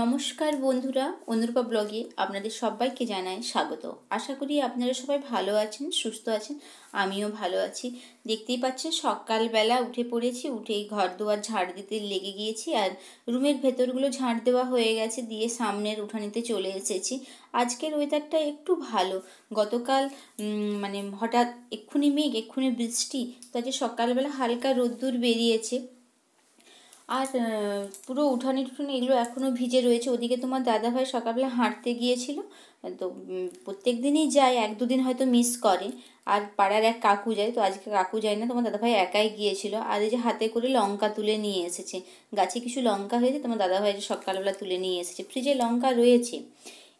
নমস্কার বন্ধুরা অনুরূপা ব্লগে আপনাদের সবাইকে জানায় স্বাগত আশা করি আপনারা সবাই ভালো আছেন সুস্থ আছেন আমিও ভালো আছি দেখতেই পাচ্ছেন সকালবেলা উঠে পড়েছি উঠেই ঘর দুয়ার ঝাড় দিতে লেগে গিয়েছি আর রুমের ভেতরগুলো ঝাড় দেওয়া হয়ে গেছে দিয়ে সামনের উঠানিতে চলে এসেছি আজকের ওয়েদারটা একটু ভালো গতকাল মানে হঠাৎ এক্ষুনি মেঘ এক্ষুনি বৃষ্টি তো আজকে সকালবেলা হালকা রোদ্দুর বেরিয়েছে আর পুরো উঠানি টুঠানি এগুলো এখনও ভিজে রয়েছে ওদিকে তোমার দাদাভাই সকালবেলা হাঁটতে গিয়েছিল তো প্রত্যেক দিনই যায় এক দুদিন হয়তো মিস করে আর পাড়ার এক কাকু যায় তো আজকে কাকু যায় না তোমার দাদাভাই একাই গিয়েছিল আর এই যে হাতে করে লঙ্কা তুলে নিয়ে এসেছে গাছে কিছু লঙ্কা হয়েছে তোমার দাদাভাই সকালবেলা তুলে নিয়ে এসেছে ফ্রিজে লঙ্কা রয়েছে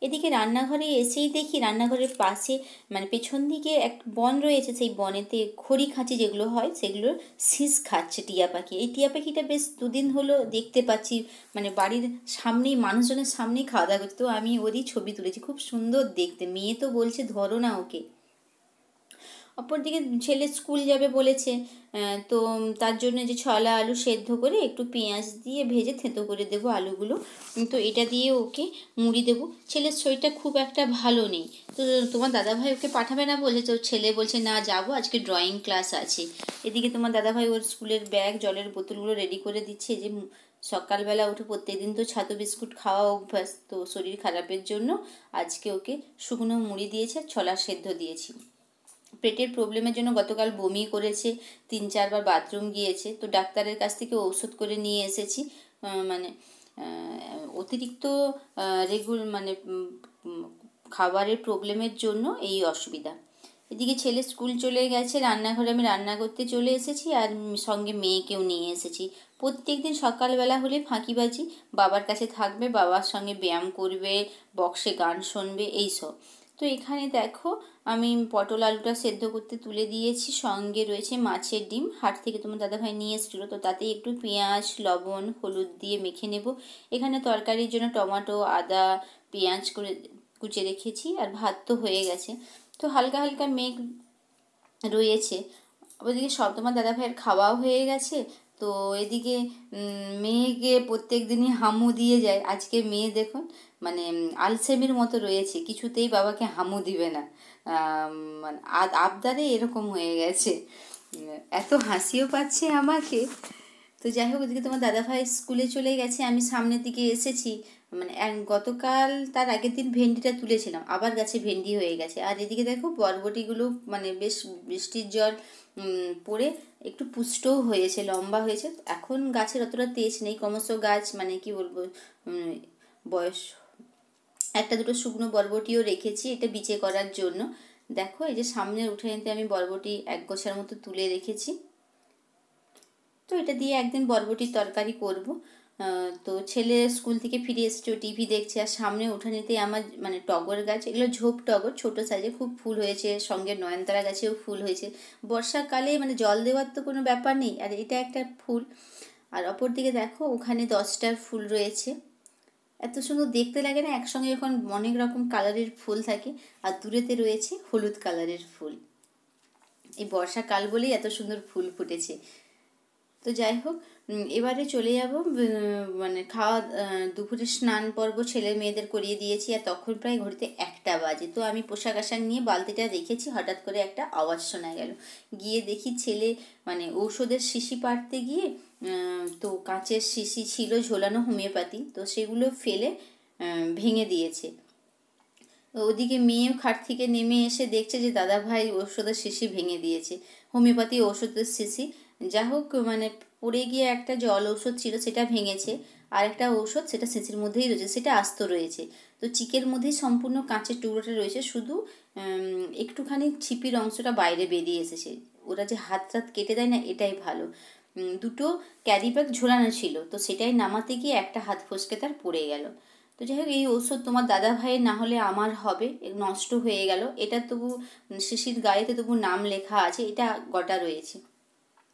এদিকে রান্নাঘরে এসেই দেখি রান্নাঘরের পাশে মানে পেছন দিকে এক বন রয়েছে সেই বনেতে খড়ি খাঁচি যেগুলো হয় সেগুলোর শীষ খাচ্ছে টিয়া পাখি এই টিয়া পাখিটা বেশ দুদিন হলো দেখতে পাচ্ছি মানে বাড়ির সামনেই মানুষজনের সামনেই খাওয়া দাওয়া করছে তো আমি ওরই ছবি তুলেছি খুব সুন্দর দেখতে মেয়ে তো বলছে ধরো না ওকে অপরদিকে ছেলে স্কুল যাবে বলেছে তো তার জন্য যে ছলা আলু সেদ্ধ করে একটু পেঁয়াজ দিয়ে ভেজে থেঁতো করে দেবো আলুগুলো তো এটা দিয়ে ওকে মুড়ি দেবো ছেলের শরীরটা খুব একটা ভালো নেই তো তোমার দাদাভাই ওকে পাঠাবে না বলে তো ছেলে বলছে না যাব আজকে ড্রয়িং ক্লাস আছে এদিকে তোমার দাদাভাই ওর স্কুলের ব্যাগ জলের বোতলগুলো রেডি করে দিচ্ছে যে সকালবেলা উঠে প্রত্যেকদিন তো ছাতু বিস্কুট খাওয়া অভ্যাস তো শরীর খারাপের জন্য আজকে ওকে শুকনো মুড়ি দিয়েছে ছলা সেদ্ধ দিয়েছি পেটের প্রবলেমের জন্য গতকাল বমি করেছে তিন চারবার বাথরুম গিয়েছে তো ডাক্তারের কাছ থেকে ঔষধ করে নিয়ে এসেছি মানে অতিরিক্ত রেগুল মানে খাবারের প্রবলেমের জন্য এই অসুবিধা এদিকে ছেলে স্কুল চলে গেছে রান্নাঘরে আমি রান্না করতে চলে এসেছি আর সঙ্গে মেয়েকেও নিয়ে এসেছি প্রত্যেক দিন সকালবেলা হলে ফাঁকিবাজি বাবার কাছে থাকবে বাবার সঙ্গে ব্যায়াম করবে বক্সে গান শুনবে এইসব তো এখানে দেখো আমি পটল আলুটা সেদ্ধ করতে তুলে দিয়েছি সঙ্গে রয়েছে মাছের ডিম হাট থেকে তোমার দাদাভাই নিয়ে এসেছিলো তো তাতে একটু পেঁয়াজ লবণ হলুদ দিয়ে মেখে নেব এখানে তরকারির জন্য টমাটো আদা পেঁয়াজ করে কুচে রেখেছি আর ভাত তো হয়ে গেছে তো হালকা হালকা মেঘ রয়েছে ওদিকে সব তোমার দাদাভাইয়ের খাওয়াও হয়ে গেছে তো এদিকে মেয়েকে প্রত্যেক দিনই হামু দিয়ে যায় আজকে মেয়ে দেখুন মানে আলসেমির মতো রয়েছে কিছুতেই বাবাকে হামু দিবে না মানে, আবদারে এরকম হয়ে গেছে এত হাসিও পাচ্ছে আমাকে তো যাই হোক ওদিকে তোমার দাদাভাই স্কুলে চলে গেছে আমি সামনের দিকে এসেছি মানে গতকাল তার আগের দিন ভেন্ডিটা তুলেছিলাম আবার গাছে ভেন্ডি হয়ে গেছে আর এদিকে দেখো বরবটিগুলো মানে বেশ বৃষ্টির জল পড়ে একটু পুষ্টও হয়েছে লম্বা হয়েছে এখন গাছের অতটা তেজ নেই ক্রমশ গাছ মানে কি বলবো বয়স একটা দুটো শুকনো বরবটিও রেখেছি এটা বিচে করার জন্য দেখো এই যে সামনের উঠানিতে আমি বরবটি এক গোছার মতো তুলে রেখেছি তো এটা দিয়ে একদিন বরবটির তরকারি করব তো ছেলে স্কুল থেকে ফিরে এসেছে টিভি দেখছে আর সামনে উঠানিতেই আমার মানে টগর গাছ এগুলো ঝোপ টগর ছোট সাইজে খুব ফুল হয়েছে সঙ্গে নয়নতারা গাছেও ফুল হয়েছে বর্ষাকালে মানে জল দেওয়ার তো কোনো ব্যাপার নেই আর এটা একটা ফুল আর অপর দিকে দেখো ওখানে দশটার ফুল রয়েছে এত সুন্দর দেখতে লাগে না একসঙ্গে যখন অনেক রকম কালারের ফুল থাকে আর দূরেতে রয়েছে হলুদ কালারের ফুল এই বর্ষাকাল বলেই এত সুন্দর ফুল ফুটেছে তো যাই হোক এবারে চলে যাব মানে খাওয়া দুপুরে স্নান পর্ব ছেলে মেয়েদের করিয়ে দিয়েছি আর তখন প্রায় ঘড়িতে একটা বাজে তো আমি পোশাক আশাক নিয়ে বালতিটা দেখেছি হঠাৎ করে একটা আওয়াজ শোনা গেল গিয়ে দেখি ছেলে মানে ঔষধের শিশি পাড়তে গিয়ে তো কাঁচের শিশি ছিল ঝোলানো হোমিওপ্যাথি তো সেগুলো ফেলে ভেঙে দিয়েছে ওদিকে মেয়ে খাট থেকে নেমে এসে দেখছে যে দাদা ভাই ওষুধের শিশি ভেঙে দিয়েছে হোমিওপ্যাথি ওষুধের শিশি যা হোক মানে পড়ে গিয়ে একটা জল ঔষধ ছিল সেটা ভেঙেছে আর একটা ঔষধ সেটা সিঁচির মধ্যেই রয়েছে সেটা আস্ত রয়েছে তো চিকের মধ্যেই সম্পূর্ণ কাঁচের টুকরোটা রয়েছে শুধু একটুখানি ছিপির অংশটা বাইরে বেরিয়ে এসেছে ওরা যে হাত টাত কেটে দেয় না এটাই ভালো দুটো ক্যারি ব্যাগ ঝোলানো ছিল তো সেটাই নামাতে গিয়ে একটা হাত ফসকে তার পড়ে গেল তো যাই হোক এই ওষুধ তোমার দাদা ভাইয়ের না হলে আমার হবে নষ্ট হয়ে গেল এটা তবু শিশির গায়েতে তবু নাম লেখা আছে এটা গটা রয়েছে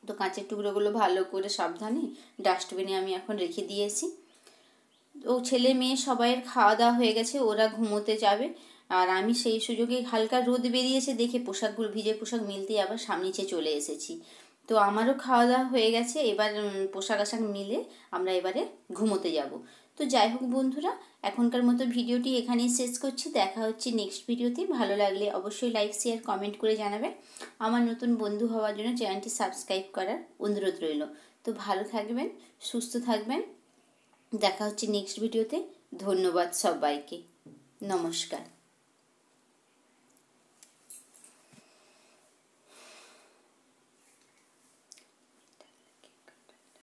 তো কাঁচের টুকরোগুলো ভালো করে সাবধানে ডাস্টবিনে আমি এখন রেখে দিয়েছি ও ছেলে মেয়ে সবাইয়ের খাওয়া দাওয়া হয়ে গেছে ওরা ঘুমোতে যাবে আর আমি সেই সুযোগে হালকা রোদ বেরিয়েছে দেখে পোশাকগুলো ভিজে পোশাক মিলতে আবার সামনিচে চলে এসেছি তো আমারও খাওয়া দাওয়া হয়ে গেছে এবার পোশাক আশাক মিলে আমরা এবারে ঘুমোতে যাব তো যাই হোক বন্ধুরা এখনকার মতো ভিডিওটি এখানেই শেষ করছি দেখা হচ্ছে নেক্সট ভিডিওতে ভালো লাগলে অবশ্যই লাইক শেয়ার কমেন্ট করে জানাবেন আমার নতুন বন্ধু হওয়ার জন্য চ্যানেলটি সাবস্ক্রাইব করার অনুরোধ রইল তো ভালো থাকবেন সুস্থ থাকবেন দেখা হচ্ছে নেক্সট ভিডিওতে ধন্যবাদ সবাইকে নমস্কার